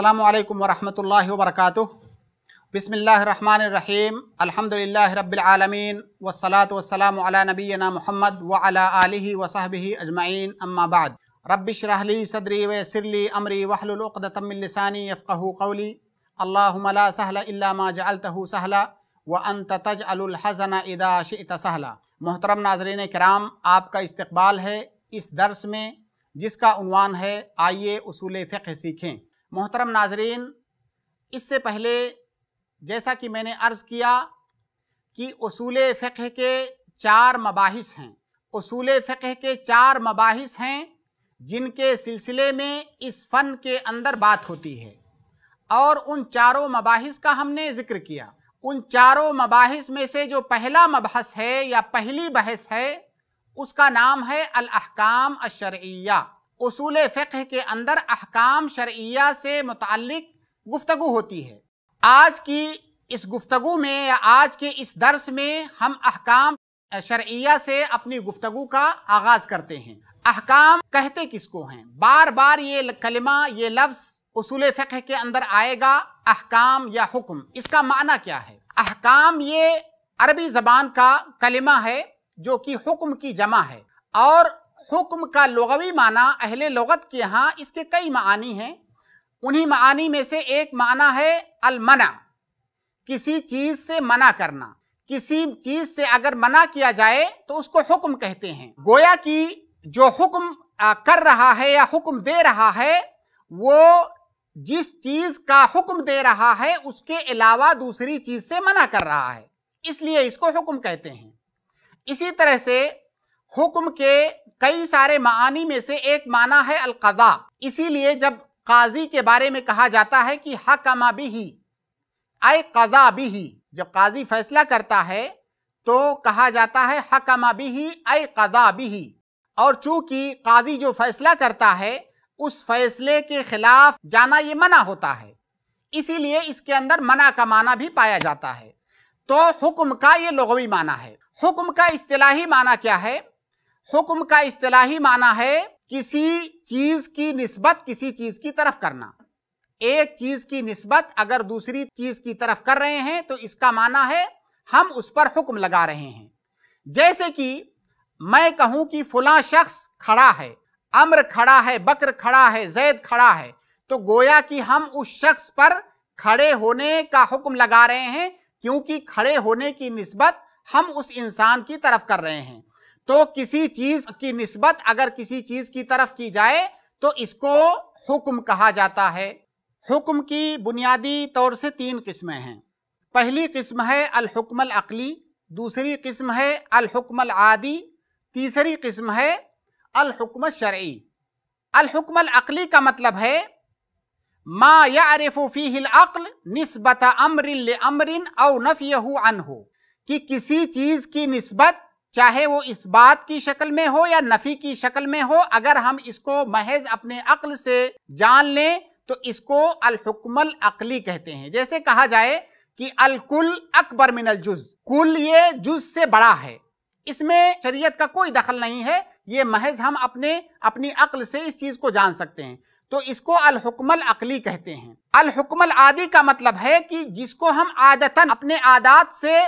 अल्लाम वरहमल वर्क बसमीम अलहमदिल्ला रबालमीन वसलात वसलाम नबीना महमद वाला आलि वसाहब अजमाइन अम्माबाद रबिशरहली सदरी वसरली अमरी वहलुलतमिलसानी यफ़ू कौली अल्ला सहला जलतह सहला व अन तज अलहसन इदा शित मोहतरम नाजरीन कराम आपका इस्तबाल है इस दर्स में जिसका है आइए उसूल फ़िक सीखें मोहतरम नाजरीन इससे पहले जैसा कि मैंने अर्ज़ किया कि असूल फ़िक्र के चार मबाहिस हैं असूल फ़िक्र के चार मबाहिस हैं जिनके सिलसिले में इस फ़न के अंदर बात होती है और उन चारों मबाहिस का हमने ज़िक्र किया उन चारों मबाहिस में से जो पहला मबहस है या पहली बहस है उसका नाम है अलहकाम अशरिया असूल फ़िक्र के अंदर अहकाम शर्या से मुतक गुफ्तु होती है आज की इस गुफ्तु में या आज के इस दर्स में हम अहकाम शर्या से अपनी गुफ्तु का आगाज़ करते हैं अहकाम कहते किसको हैं बार बार ये कलिमा ये लफ्ज़ उसूल फ़िक्र के अंदर आएगा अहकाम या हुक्म इसका माना क्या है अहकाम ये अरबी ज़बान का कलिमा है जो कि हुक्म की जमा है और हुक्म का लगवी माना अहले लगत के यहाँ इसके कई मानी हैं उन्हीं मानी में से एक माना है अलमना किसी चीज़ से मना करना किसी चीज़ से अगर मना किया जाए तो उसको हुक्म कहते हैं गोया कि जो हुक्म कर रहा है या हुक्म दे रहा है वो जिस चीज़ का हुक्म दे रहा है उसके अलावा दूसरी चीज़ से मना कर रहा है इसलिए इसको हुक्म कहते हैं इसी तरह से हुक्म के कई सारे मानी में से एक माना है अलकदा इसीलिए जब काजी के बारे में कहा जाता है कि हकमा बिही आए कदा बिही जब काजी फैसला करता है तो कहा जाता है हकमा बिही आए कदा बिही और चूंकि काजी जो फैसला करता है उस फैसले के खिलाफ जाना ये मना होता है इसीलिए इसके अंदर मना का माना भी पाया जाता है तो हुक्म का ये लगवी माना है हुक्म का इस्तेलाही माना क्या है हुक्म का इस्तलाही माना है किसी चीज की निस्बत किसी चीज की तरफ करना एक चीज की निस्बत अगर दूसरी चीज की तरफ कर रहे हैं तो इसका माना है हम उस पर हुक्म लगा रहे हैं जैसे कि मैं कहूं कि फुला शख्स खड़ा है अम्र खड़ा है बकर खड़ा है जैद खड़ा है तो गोया कि हम उस शख्स पर खड़े होने का हुक्म लगा रहे हैं क्योंकि खड़े होने की निस्बत हम उस इंसान की तरफ कर रहे हैं तो किसी चीज की निस्बत अगर किसी चीज की तरफ की जाए तो इसको हुक्म कहा जाता है हुक्म की बुनियादी तौर से तीन किस्में हैं पहली किस्म है अलहुकमल अकली दूसरी किस्म है अलहुकमल आदि तीसरी किस्म है अलहुकम शर्ई अलहुकमल अकली का मतलब है मा यारफ़ी अक्ल निस्बत अमरिन अमरिन औ नफ़ अन हो कि किसी चीज़ की नस्बत चाहे वो इस बात की शक्ल में हो या नफी की शक्ल में हो अगर हम इसको महज अपने अक्ल से जान लें तो इसको अलहुकमल अकली कहते हैं जैसे कहा जाए कि अलकुल अकबर मिनल जुज कुल ये जुज से बड़ा है इसमें शरीयत का कोई दखल नहीं है ये महज हम अपने अपनी अक्ल से इस चीज़ को जान सकते हैं तो इसको अलहुकमल अकली कहते हैं अलहुकमल आदि का मतलब है कि जिसको हम आदतन अपने आदात से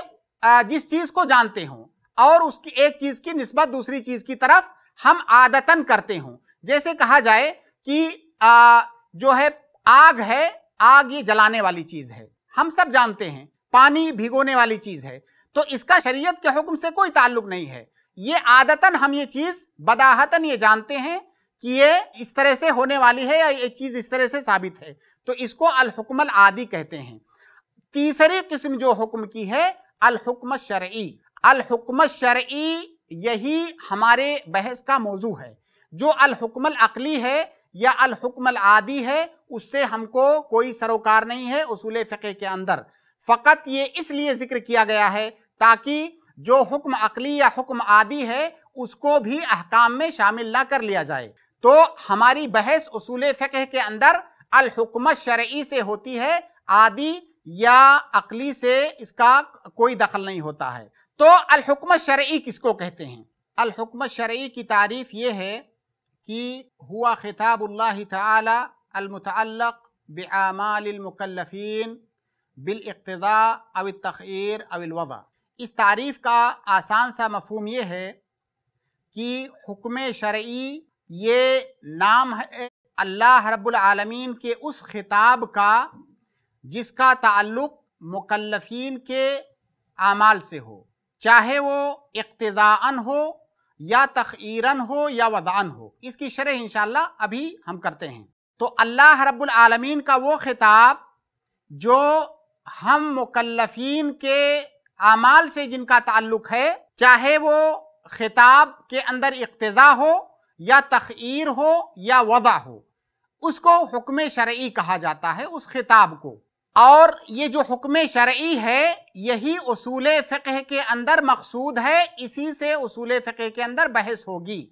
जिस चीज़ को जानते हों और उसकी एक चीज की निस्बत दूसरी चीज की तरफ हम आदतन करते हों जैसे कहा जाए कि आ, जो है आग है आग ये जलाने वाली चीज है हम सब जानते हैं पानी भिगोने वाली चीज है तो इसका शरीयत के हुक्म से कोई ताल्लुक नहीं है ये आदतन हम ये चीज बदाहतन ये जानते हैं कि ये इस तरह से होने वाली है या ये चीज इस तरह से साबित है तो इसको अलहुकमल आदि कहते हैं तीसरी किस्म जो हुक्म की है अलहुकम शर्ई अलहुकम शर्ई यही हमारे बहस का मौजू है जो अलहुकमल अकली है या अलहुकमल आदि है उससे हमको कोई सरोकार नहीं है उसूल फ़िके के अंदर फ़कत ये इसलिए ज़िक्र किया गया है ताकि जो हुक्म अकली या हुक्म आदि है उसको भी अहकाम में शामिल ना कर लिया जाए तो हमारी बहस उसूल फ़िके के अंदर अलहुकमत शर्ई से होती है आदि या अकली से इसका कोई दखल नहीं होता है तो अलहुक्म शर्य किसको कहते हैं अलहुक्म शर्य की तारीफ ये है कि हुआ खिताबुल्ल तमतलक बमालमकल्लिन बिलतदा अविल तखीर अविलवबा इस तारीफ़ का आसान सा मफहम ये है कि हुक्म शर्य ये नाम है अल्लाह रब्लमीन के उस खिताब का जिसका ताल्लुक़ मुकल्लफिन के आमाल से हो चाहे वो इक्तज़ान हो या तखीरन हो या वदान हो इसकी शरह इन अभी हम करते हैं तो अल्लाह रब्बुल आलमीन का वो खिताब जो हम मुकल्लफीन के आमाल से जिनका ताल्लुक है चाहे वो खिताब के अंदर इकतजा हो या तखीर हो या वदा हो उसको हुक्म शर्य कहा जाता है उस खिताब को और ये जो हुक्म शर्य है यही उसूल फ़िक़ह के अंदर मकसूद है इसी से उसूल फ़िक़ह के अंदर बहस होगी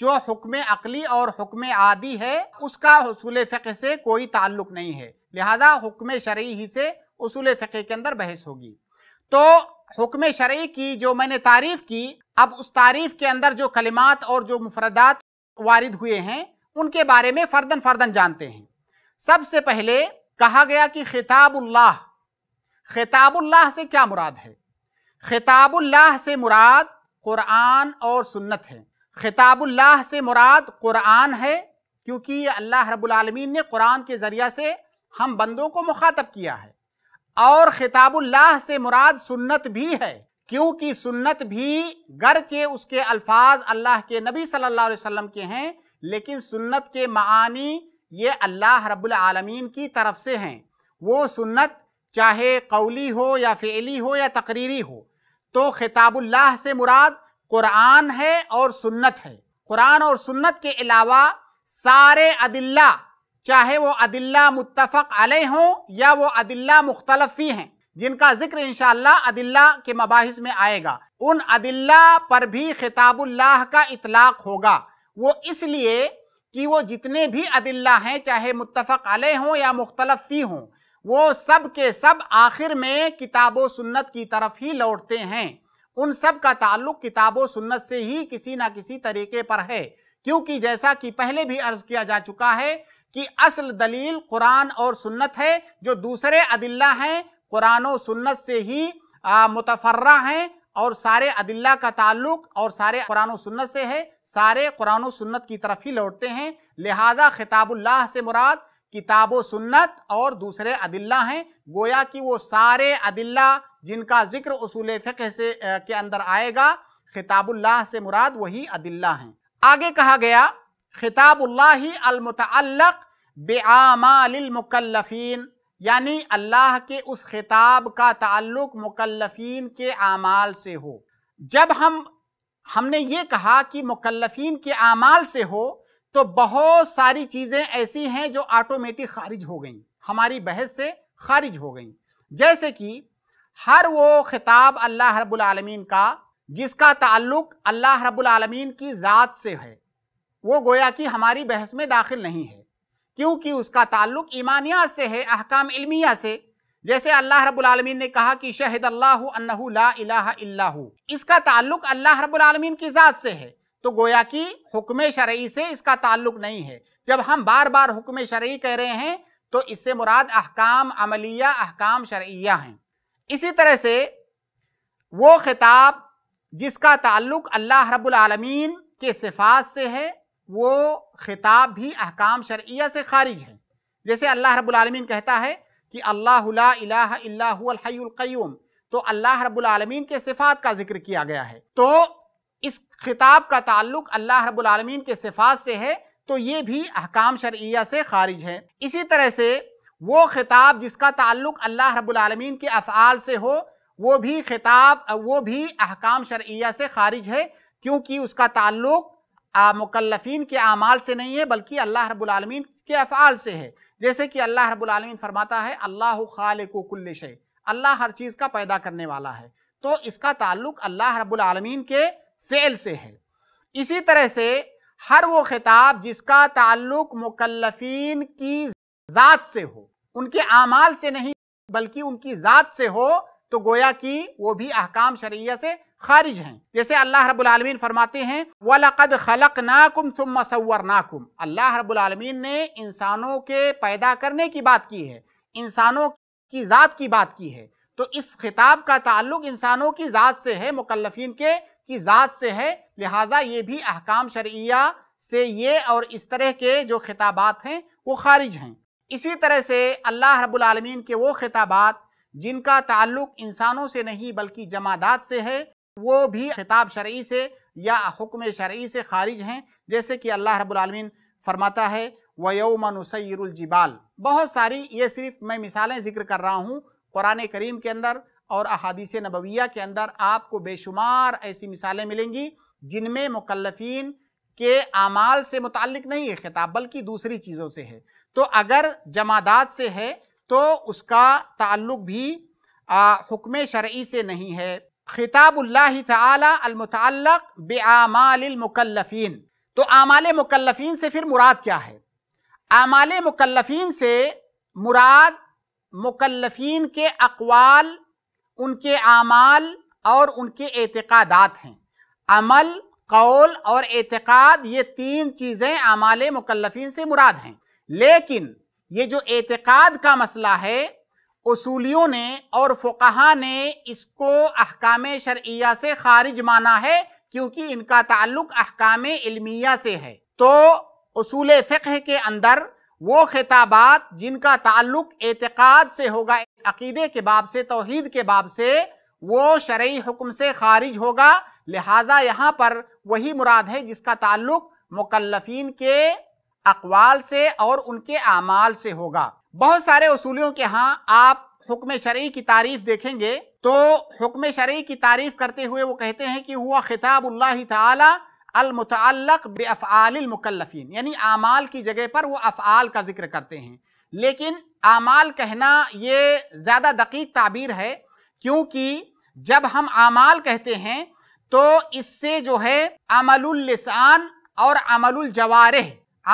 जो हुक्म अकली और हुक्म आदि है उसका उसूल फ़िक़ह से कोई ताल्लुक नहीं है लिहाजा हुक्म शर्य ही से उसूल फ़िक़ह के अंदर बहस होगी तो हुक्म शर्य की जो मैंने तारीफ़ की अब उस तारीफ़ के अंदर जो कलिमात और जो मुफरदात वारिद हुए हैं उनके बारे में फ़र्दन फ़र्दन जानते हैं सबसे पहले कहा गया कि खिताबुल्लाह खिताबुल्लाह से क्या मुराद है खिताबुल्लाह से मुराद क़ुरान और सुन्नत है खिताबुल्लाह से मुराद क़ुरान है क्योंकि अल्लाह रबालमीन ने कुरान के ज़रिया से हम बंदों को मुखातब किया है और खिताबुल्लाह से मुराद सुन्नत भी है क्योंकि सुन्नत भी गरचे उसके अल्फाज अल्लाह के नबी सल्लल्लाहु अलैहि वसल्लम के हैं लेकिन सुन्नत के मानी ये अल्लाह रब्बुल आलमीन की तरफ से हैं वो सुन्नत चाहे कौली हो या फेली हो या तकरीरी हो तो खिताबुल्लाह से मुराद कुरान है और सुन्नत है कुरान और सुन्नत के अलावा सारे अदिल्ला चाहे वो अदिल्ला मुतफ़क़ अलह हों या वो अदिल्ला मुख्तलफ़ी हैं जिनका जिक्र इन अदिल्ला के मबाहिस में आएगा उन अदिल्ला पर भी खिताबुल्लाह का इतलाक़ होगा वो इसलिए कि वो जितने भी अदिल्ला हैं चाहे मुतफ़ आलय हों या मुख्तलफ फ़ी हों वो सब के सब आखिर में किताब सुन्नत की तरफ ही लौटते हैं उन सब का ताल्लुक किताब सुन्नत से ही किसी ना किसी तरीके पर है क्योंकि जैसा कि पहले भी अर्ज किया जा चुका है कि असल दलील कुरान और सुन्नत है जो दूसरे अदिल्ला हैं कुरान और सुन्नत से ही मुतफर्रा हैं और सारे अदिल्ला का ताल्लुक और सारे कुरान और सुन्नत से है सारे कुरान और सुन्नत की तरफ ही लौटते हैं लिहाजा खिताबुल्लाह से मुराद किताब सुन्नत और दूसरे अदिल्ला हैं गोया कि वो सारे अदिल्ला जिनका जिक्र उसूल फ़िक से के अंदर आएगा खिताबुल्लाह से मुराद वही अदिल्ला हैं आगे कहा गया खिताबुल्लाही अलमतल्लक बेआमालमकल्लफ़ीन यानी अल्लाह के उस खिताब का ताल्लुक मुकल्लफ़ीन के आमाल से हो जब हम हमने ये कहा कि मुकल्लफिन के अमाल से हो तो बहुत सारी चीज़ें ऐसी हैं जो ऑटोमेटिक खारिज हो गई हमारी बहस से खारिज हो गई जैसे कि हर वो खिताब अल्लाह रबालमीन का जिसका ताल्लुक अल्लाह रबालमीन की ज़ात से है वो गोया कि हमारी बहस में दाखिल नहीं है क्योंकि उसका ताल्लुक ईमानियात से है अहकाम इल्मिया से जैसे अल्लाह रब्बुल आलमीन ने कहा कि शहद अल्लाह अन्नहु ला इलाहा इसका ताल्लुक अल्लाह रब्बुल आलमीन की ज़ात से है तो गोया कि हुक्म शरई से इसका ताल्लुक नहीं है जब हम बार बार हुक्म शरई कह रहे हैं तो इससे मुराद अहकाम अमलिया अहकाम शरैया हैं इसी तरह से वो खिताब जिसका ताल्लुक अल्लाह रब्बुल आलमीन के सिफात से है वो खिताब भी अहकाम शरैया से खारिज है जैसे अल्लाह रब्बुल आलमीन कहता है कि अल्लाह अल्लाहल्लाम तो अल्लाह रबालमीन के सिफात का जिक्र किया गया है तो इस खिताब का ताल्लुक अल्लाह रबालमीन के सिफात से है तो ये भी अहकाम शर्या से खारिज है इसी तरह से वो खिताब जिसका ताल्लुक अल्लाह रबालमीन के अफ़ाल से हो वो भी खिताब वो भी अहकाम शर्या से खारिज है क्योंकि उसका ताल्लुक मुकलफिन के अमाल से नहीं है बल्कि अल्लाह रबालमीन के अफ़ाल से है जैसे कि अल्लाह रब्बुल आलमीन फरमाता है अल्लाह खाल कुल्ल शे अल्लाह हर चीज़ का पैदा करने वाला है तो इसका ताल्लुक अल्लाह रब्बुल आलमीन के फ़ेल से है इसी तरह से हर वो खिताब जिसका ताल्लुक मुकल्लफीन की ज़ात से हो उनके आमाल से नहीं बल्कि उनकी ज़ात से हो तो गोया कि वो भी अहकाम शरिया से खारिज हैं जैसे अल्लाह रबालमीन फरमाते हैं वलकद खलक नाकुम सुम नाकुम अल्लाह रबालमीन ने इंसानों के पैदा करने की बात की है इंसानों की ज़ात की बात की है तो इस खिताब का ताल्लुक इंसानों की ज़ात से है मुकलफिन के की ज़ात से है लिहाजा ये भी अहकाम शरिया से ये और इस तरह के जो खिताबात हैं वो खारिज हैं इसी तरह से अल्लाह रबालमीन के वो खिताबात जिनका ताल्लुक इंसानों से नहीं बल्कि जमादात से है वो भी खिताब शर्य से या हुक्म शर्य से खारिज हैं जैसे कि अल्लाह रबालमीन फरमाता है वयोमनसैरजिबाल बहुत सारी ये सिर्फ मैं मिसालें जिक्र कर रहा हूँ कुरान करीम के अंदर और अहादीस नबविया के अंदर आपको बेशुमार ऐसी मिसालें मिलेंगी जिनमें मुकलफीन के अमाल से मुतक नहीं है खिताब बल्कि दूसरी चीज़ों से है तो अगर जमादात से है तो उसका ताल्लुक भी हुक्म शर्य से नहीं है खिताबुल्लाह तमतल तो आमाल मुकल्लफिन से फिर मुराद क्या है आमाल मुकल्लफिन से मुराद मुकल्लफिन के अकवाल उनके आमाल और उनके एतक़ादात हैं अमल कौल और एतक़ाद ये तीन चीज़ें आमाल मुकल्लफिन से मुराद हैं लेकिन ये जो एतक़ाद का मसला है उसूलियों ने और फ़ुकहा ने इसको अहकाम शर्या से खारिज माना है क्योंकि इनका ताल्लुक अहकाम इलमिया से है तो उसूल फ़िक्र के अंदर वो खिताबात जिनका ताल्लुक एतक़ाद से होगा अकीदे के बाब से तोहद के बाब से वो शर्य हुक्म से खारिज होगा लिहाजा यहाँ पर वही मुराद है जिसका ताल्लुक मुकलफिन के अकवाल से और उनके आमाल से होगा बहुत सारे उसूलियों के यहाँ आप हुक्म शरी की तारीफ देखेंगे तो हुक्म शर्य की तारीफ करते हुए वो कहते हैं कि हुआ खिताबुल्लाह तलमतलक बेअफ़ालमकल्लिन यानी आमाल की जगह पर वो अफ़ाल का जिक्र करते हैं लेकिन आमाल कहना ये ज़्यादा दकीक ताबीर है क्योंकि जब हम आमाल कहते हैं तो इससे जो है अमलसान और अमलजवार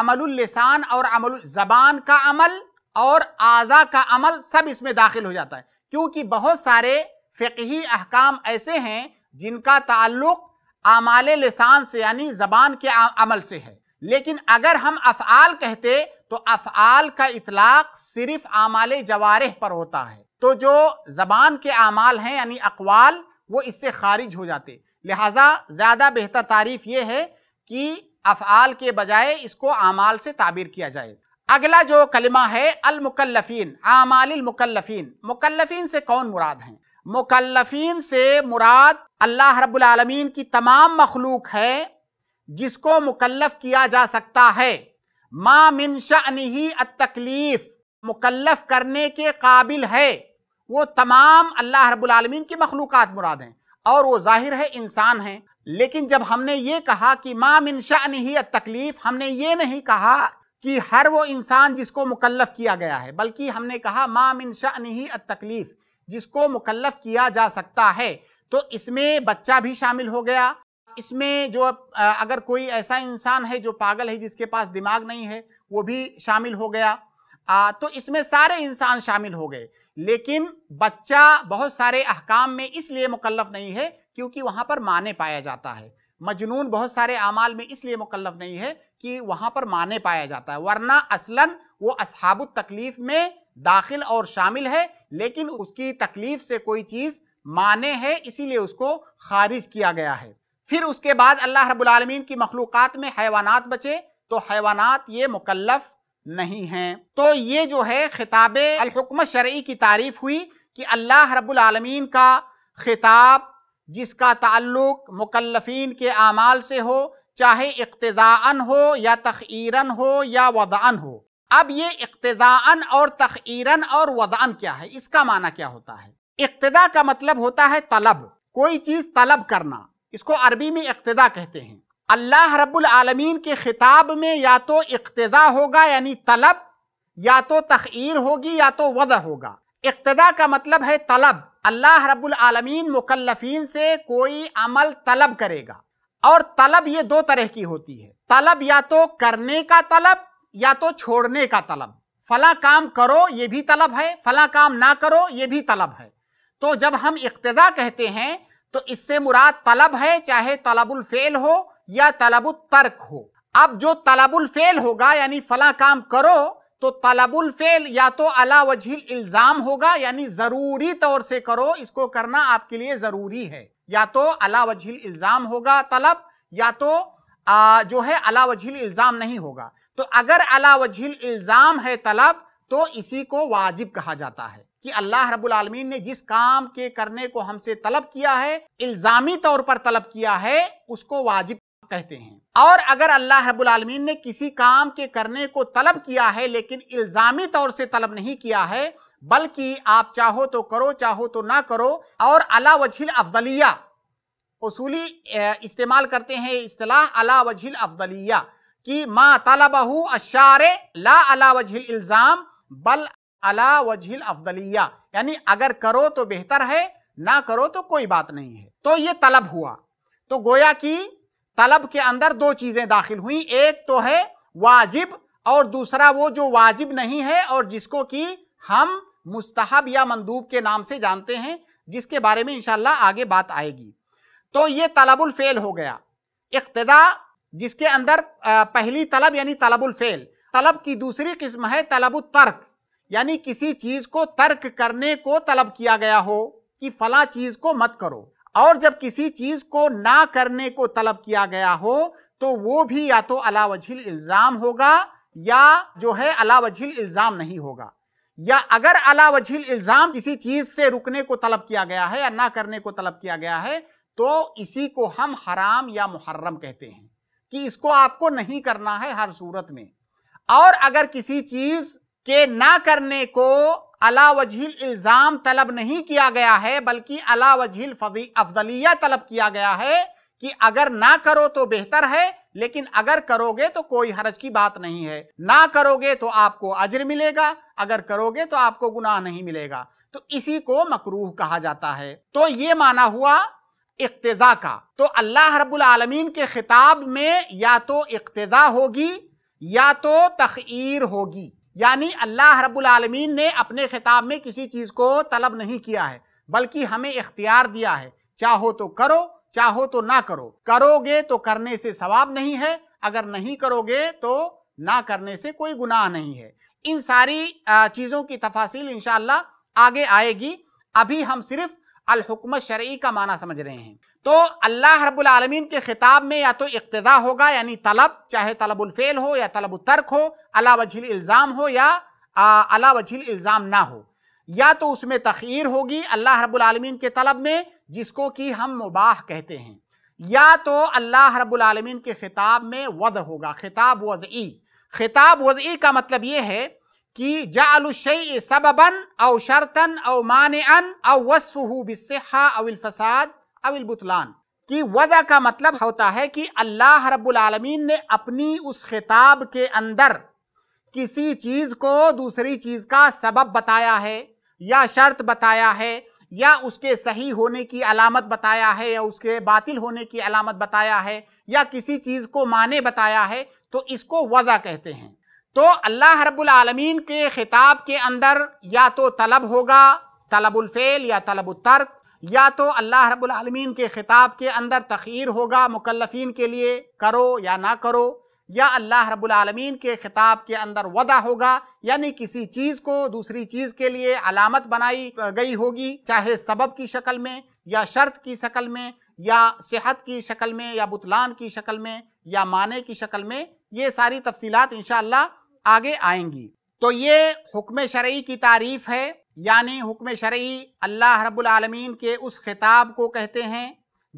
अमलसान और अमल ज़बान का अमल और आज़ा का अमल सब इसमें दाखिल हो जाता है क्योंकि बहुत सारे फ़िकी अहकाम ऐसे हैं जिनका ताल्लुक आमाल लसान से यानी ज़बान के अमल से है लेकिन अगर हम अफ़ाल कहते तो अफ़ाल का इतलाक सिर्फ आमाल जवारह पर होता है तो जो ज़बान के आमाल हैं यानी अकवाल वो इससे खारिज हो जाते लिहाजा ज़्यादा बेहतर तारीफ ये है कि अफ़ाल के बजाय इसको आमाल से ताबीर किया जाए अगला जो कलिमा है मुकल्लफीन आमाल मुकल्लफीन से कौन मुराद हैं मुकल्लफीन से मुराद अल्लाह रब्बुल आलमीन की तमाम मखलूक है जिसको मुकल्लफ किया जा सकता है मा मिन शाही तकलीफ मुकल्लफ करने के काबिल है वो तमाम अल्लाह आलमीन की मखलूक मुराद हैं और वो जाहिर है इंसान हैं लेकिन जब हमने ये कहा कि मा मिन शाही तकलीफ हमने ये नहीं कहा कि हर वो इंसान जिसको मुकल्लफ किया गया है बल्कि हमने कहा माम नहीं ही तकलीफ जिसको मुकल्लफ किया जा सकता है तो इसमें बच्चा भी शामिल हो गया इसमें जो अगर कोई ऐसा इंसान है जो पागल है जिसके पास दिमाग नहीं है वो भी शामिल हो गया आ, तो इसमें सारे इंसान शामिल हो गए लेकिन बच्चा बहुत सारे अहकाम में इसलिए मुकल्लफ नहीं है क्योंकि वहाँ पर माने पाया जाता है मजनून बहुत सारे अमाल में इसलिए मुकल्लफ नहीं है कि वहां पर माने पाया जाता है वरना असलन वो असहाबुत तकलीफ में दाखिल और शामिल है लेकिन उसकी तकलीफ से कोई चीज़ माने है इसीलिए उसको खारिज किया गया है फिर उसके बाद अल्लाह रबालमीन की मखलूक़ात में हैवानात बचे तो हैवानात ये मुकलफ नहीं हैं तो ये जो है खिताब अलहुकमत शर्य की तारीफ हुई कि अल्लाह रबालमीन का खिताब जिसका ताल्लुक मुकलफिन के आमाल से हो चाहे इकतज़ान हो या तखीरन हो या वदान हो अब ये इकतज़ान और तखीरन और वदान क्या है इसका माना क्या होता है इकतदा का मतलब होता है तलब कोई चीज़ तलब करना इसको अरबी में इकतदा कहते हैं अल्लाह रब्बुल आलमीन के खिताब में या तो इकतजा होगा यानी तलब या तो तखीर होगी या तो वदा होगा इकतदा का मतलब है तलब अल्लाह रब्बुल आलमीन मुकल्लफीन से कोई अमल तलब करेगा और तलब ये दो तरह की होती है तलब या तो करने का तलब या तो छोड़ने का तलब फला काम करो ये भी तलब है फला काम ना करो ये भी तलब है तो जब हम इक्तदा कहते हैं तो इससे मुराद तलब है चाहे तलबुल फेल हो या तलबुल तर्क हो अब जो तलबुल फेल होगा यानी फला काम करो तो तलबुल फेल या तो अला वजील इल्ज़ाम होगा यानी ज़रूरी तौर से करो इसको करना आपके लिए ज़रूरी है या तो अला वजील इल्ज़ाम होगा तलब या तो आ, जो है अला वजील इल्ज़ाम नहीं होगा तो अगर अला वजील इल्ज़ाम है तलब तो इसी को वाजिब कहा जाता है कि अल्लाह रब्बुल आलमीन ने जिस काम के करने को हमसे तलब किया है इल्ज़ामी तौर पर तलब किया है उसको वाजिब कहते हैं और अगर अल्लाह रब्बुल आलमीन ने किसी काम के करने को तलब किया है लेकिन इल्ज़ामी तौर से तलब नहीं किया है बल्कि आप चाहो तो करो चाहो तो ना करो और अला वजहिल अफजलिया उसूली इस्तेमाल करते हैं इस्तलाह अला वजहिल अफजलिया कि मा तलबहू अशार ला अला वजहिल इल्ज़ाम बल अला वजहिल अफजलिया यानी अगर करो तो बेहतर है ना करो तो कोई बात नहीं है तो ये तलब हुआ तो गोया कि तलब के अंदर दो चीज़ें दाखिल हुई एक तो है वाजिब और दूसरा वो जो वाजिब नहीं है और जिसको कि हम मुस्तहब या मंदूब के नाम से जानते हैं जिसके बारे में इंशाल्लाह आगे बात आएगी तो ये तलबुल फेल हो गया इक्तदा जिसके अंदर पहली तलब यानी तलबुल फेल तलब की दूसरी किस्म है तलब तर्क यानी किसी चीज को तर्क करने को तलब किया गया हो कि फला चीज को मत करो और जब किसी चीज को ना करने को तलब किया गया हो तो वो भी या तो अलावजिल इल्जाम होगा या जो है अलावजिल इल्जाम नहीं होगा या अगर अलावजील इल्ज़ाम किसी चीज़ से रुकने को तलब किया गया है या ना करने को तलब किया गया है तो इसी को हम हराम या मुहर्रम कहते हैं कि इसको आपको नहीं करना है हर सूरत में और अगर किसी चीज़ के ना करने को अलावजील इल्ज़ाम तलब नहीं किया गया है बल्कि अलावजील अफदलिया तलब किया गया है कि अगर ना करो तो बेहतर है लेकिन अगर करोगे तो कोई हरज की बात नहीं है ना करोगे तो आपको अजर मिलेगा अगर करोगे तो आपको गुनाह नहीं मिलेगा तो इसी को मकरूह कहा जाता है तो ये माना हुआ इक्तज़ा का तो अल्लाह रब्बुल आलमीन के खिताब में या तो इक्तज़ा होगी या तो तखीर होगी यानी अल्लाह रब्बुल आलमीन ने अपने खिताब में किसी चीज़ को तलब नहीं किया है बल्कि हमें इख्तियार दिया है चाहो तो करो चाहो तो ना करो करोगे तो करने से सवाब नहीं है अगर नहीं करोगे तो ना करने से कोई गुनाह नहीं है इन सारी चीज़ों की तफासिल इन आगे आएगी अभी हम सिर्फ अलहुकमत शर्ई का माना समझ रहे हैं तो अल्लाह रब्बुल आलमीन के खिताब में या तो इकतदा होगा यानी तलब चाहे तलबुलफ़ेल हो या तलब तर्क हो अला वजील इल्ज़ाम हो या अला वजील इल्ज़ाम ना हो या तो उसमें तखीर होगी अल्लाह रबालमीन के तलब में जिसको कि हम मुबाह कहते हैं या तो अल्लाह रबालमीन के खिताब में वद होगा खिताब वज़ी खिताब वज़ का मतलब ये है कि जालशई सबबन अव शर्तन अव मान अन अव वसफ़ हो अविलफसाद अविलबुतलान कि वदा का मतलब होता है कि अल्लाह रबालमीन ने अपनी उस खिताब के अंदर किसी चीज़ को दूसरी चीज़ का सबब बताया है या शर्त बताया है या उसके सही होने की अलामत बताया है या उसके बातिल होने की अलामत बताया है या किसी चीज़ को माने बताया है तो इसको वज़ा कहते हैं तो अल्लाह रब्बुल आलमीन के ख़िताब के अंदर या तो तलब होगा तलबुलफ़ेल या तलबुतर्क या तो अल्लाह रब्बुल आलमीन के ख़िताब के अंदर तखीर होगा मुकल्लफिन के लिए करो या ना करो या अल्लाह रब्बुल आलमीन के खिताब के अंदर वदा होगा यानी किसी चीज़ को दूसरी चीज़ के लिए अलामत बनाई गई होगी चाहे सबब की शक्ल में या शर्त की शक्ल में या सेहत की शक्ल में या बुतलान की शक्ल में या माने की शक्ल में ये सारी तफसीलात इन आगे आएंगी तो ये हुक्म शर्य की तारीफ़ है यानी हुक्म शर्य अल्लाह रब्बुल आलमीन के उस खिताब को कहते हैं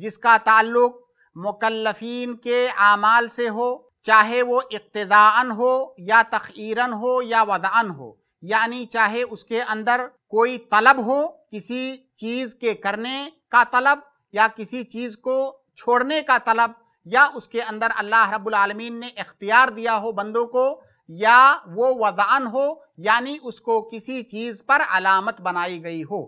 जिसका ताल्लुक़ मुकल्लफीन के आमाल से हो चाहे वो इक्तजान हो या तखीरन हो या वदान हो यानी चाहे उसके अंदर कोई तलब हो किसी चीज़ के करने का तलब या किसी चीज़ को छोड़ने का तलब या उसके अंदर अल्लाह रब्बुल आलमीन ने इख्तियार दिया हो बंदों को या वो वजान हो यानी उसको किसी चीज़ पर अलामत बनाई गई हो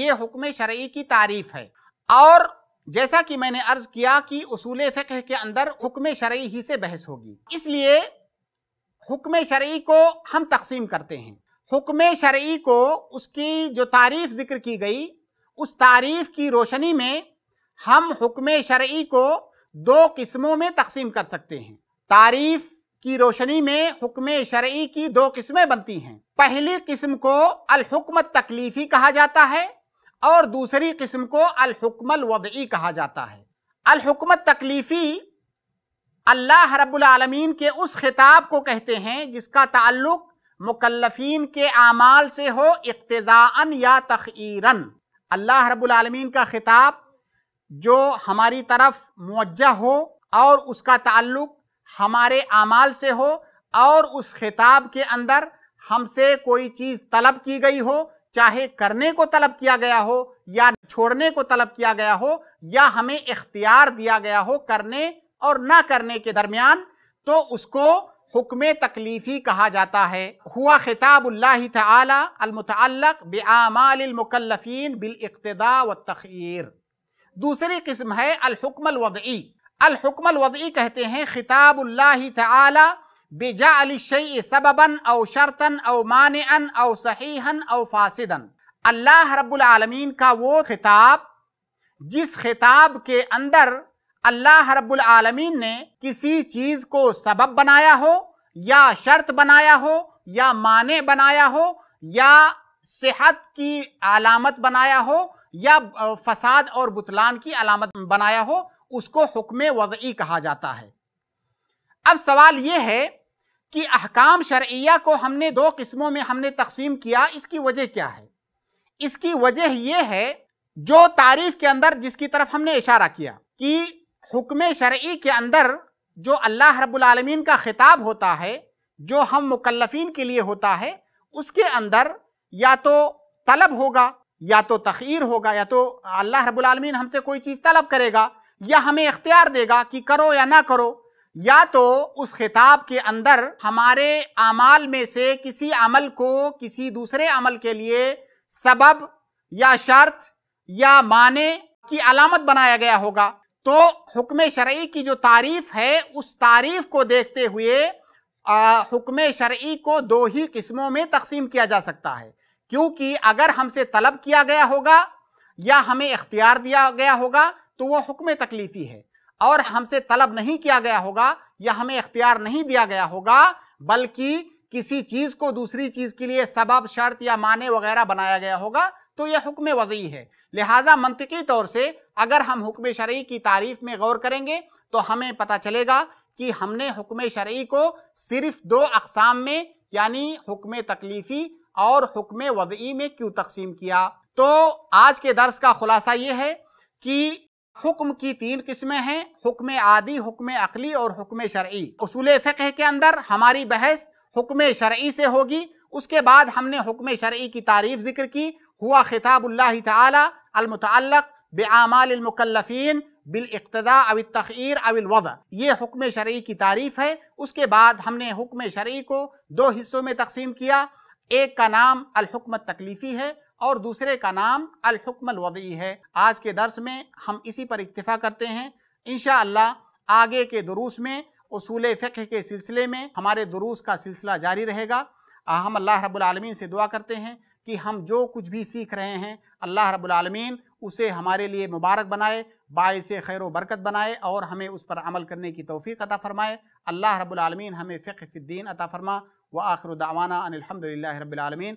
ये हुक्म शर्य की तारीफ़ है और जैसा कि मैंने अर्ज किया कि उसूल फ़िक्र के अंदर हुक्म शरई ही से बहस होगी इसलिए हुक्म शरई को हम तकसीम करते हैं हुक्म शरई को उसकी जो तारीफ़ ज़िक्र की गई उस तारीफ़ की रोशनी में हम हुक्म शरई को दो किस्मों में तकसीम कर सकते हैं तारीफ़ की रोशनी में हुक्म शरई की दो किस्में बनती हैं पहली किस्म को अलहुकमत तकलीफ़ी कहा जाता है और दूसरी किस्म को अलहुकमल वबी कहा जाता है अलहुकमत तकलीफ़ी अल्लाह रब्बुल आलमीन के उस खिताब को कहते हैं जिसका ताल्लुक मुकल्लफीन के आमाल से हो इक्तज़ान या तखीरन अल्लाह रब्बुल आलमीन का खिताब जो हमारी तरफ मुवजा हो और उसका ताल्लुक हमारे आमाल से हो और उस खिताब के अंदर हमसे कोई चीज़ तलब की गई हो चाहे करने को तलब किया गया हो या छोड़ने को तलब किया गया हो या हमें इख्तियार दिया गया हो करने और ना करने के दरमियान तो उसको हुक्म तकलीफी कहा जाता है हुआ खिताबुल्लाह तमतक बिल बिलतदा व तखीर दूसरी किस्म है अलहुकमल वदी अलहुकमल वदई कहते हैं खिताबुल्लाह तला बेजाअल सबबन औ शर्तन अव मानअन अव सहीहन अव फासदन अल्लाह रब्बुल आलमीन का वो खिताब जिस खिताब के अंदर अल्लाह रब्बुल आलमीन ने किसी चीज़ को सबब बनाया हो या शर्त बनाया हो या माने बनाया हो या सेहत की आलामत बनाया हो या फसाद और बुतलान की अलामत बनाया हो उसको हुक्म वजई कहा जाता है अब सवाल यह है कि अहकाम शर्या को हमने दो किस्मों में हमने तकसीम किया इसकी वजह क्या है इसकी वजह यह है जो तारीफ के अंदर जिसकी तरफ हमने इशारा किया कि हुक्म शर्य के अंदर जो अल्लाह रबालमीन का खिताब होता है जो हम मुकल्लफिन के लिए होता है उसके अंदर या तो तलब होगा या तो तखीर होगा या तो अल्लाह रबालमीन हमसे कोई चीज़ तलब करेगा या हमें इख्तियार देगा कि करो या ना करो या तो उस खिताब के अंदर हमारे अमाल में से किसी अमल को किसी दूसरे अमल के लिए सबब या शर्त या माने की अलामत बनाया गया होगा तो हुक्म शर्य की जो तारीफ है उस तारीफ को देखते हुए हुक्म शर्य को दो ही किस्मों में तकसीम किया जा सकता है क्योंकि अगर हमसे तलब किया गया होगा या हमें इख्तियार दिया गया होगा तो वह हुक्म तकलीफ़ी है और हमसे तलब नहीं किया गया होगा या हमें इख्तियार नहीं दिया गया होगा बल्कि किसी चीज को दूसरी चीज के लिए सबब शर्त या माने वगैरह बनाया गया होगा तो यह हुक्म वजी है लिहाजा मनतकी तौर से अगर हम हुक्म शर्य की तारीफ में गौर करेंगे तो हमें पता चलेगा कि हमने हुक्म शर्य को सिर्फ दो अकसाम में यानी हुक्म तकलीफी और हुक्म वदी में क्यों तकसीम किया तो आज के दर्स का खुलासा ये है कि हुक्म की तीन किस्में हैं हुक्म आदि हुक्म अकली और हुक्म शर्ई उसूल फ़िक्र के अंदर हमारी बहस हुक्म शर्ई से होगी उसके बाद हमने हुक्म शर्ई की तारीफ जिक्र की हुआ खिताबुल्ला तमतल बिल बिलतदा अविल तखीर अविल वद ये हुक्म शर्य की तारीफ है उसके बाद हमने हुक्म शर्य को दो हिस्सों में तकसीम किया एक का नाम अलहुकमत तकलीफ़ी है और दूसरे का नाम अलहुक्मल वदी है आज के दर्स में हम इसी पर इक्तफ़ा करते हैं इन आगे के दुरूस में असूल फ़िक्र के सिलसिले में हमारे दुरूस का सिलसिला जारी रहेगा हम अल्लाह रबालमीन से दुआ करते हैं कि हम जो कुछ भी सीख रहे हैं अल्लाह रबालमीन उसे हमारे लिए मुबारक बनाए बायस खैर बरकत बनाए और हमें उस पर अमल करने की तोफ़ी अता फ़रमाए अल्लाह रबालमीन हमें फ़िक्र फ़िद्दीन अता फ़रमा व आखिर दावाना अनिलहमदिल्ला रबालमीन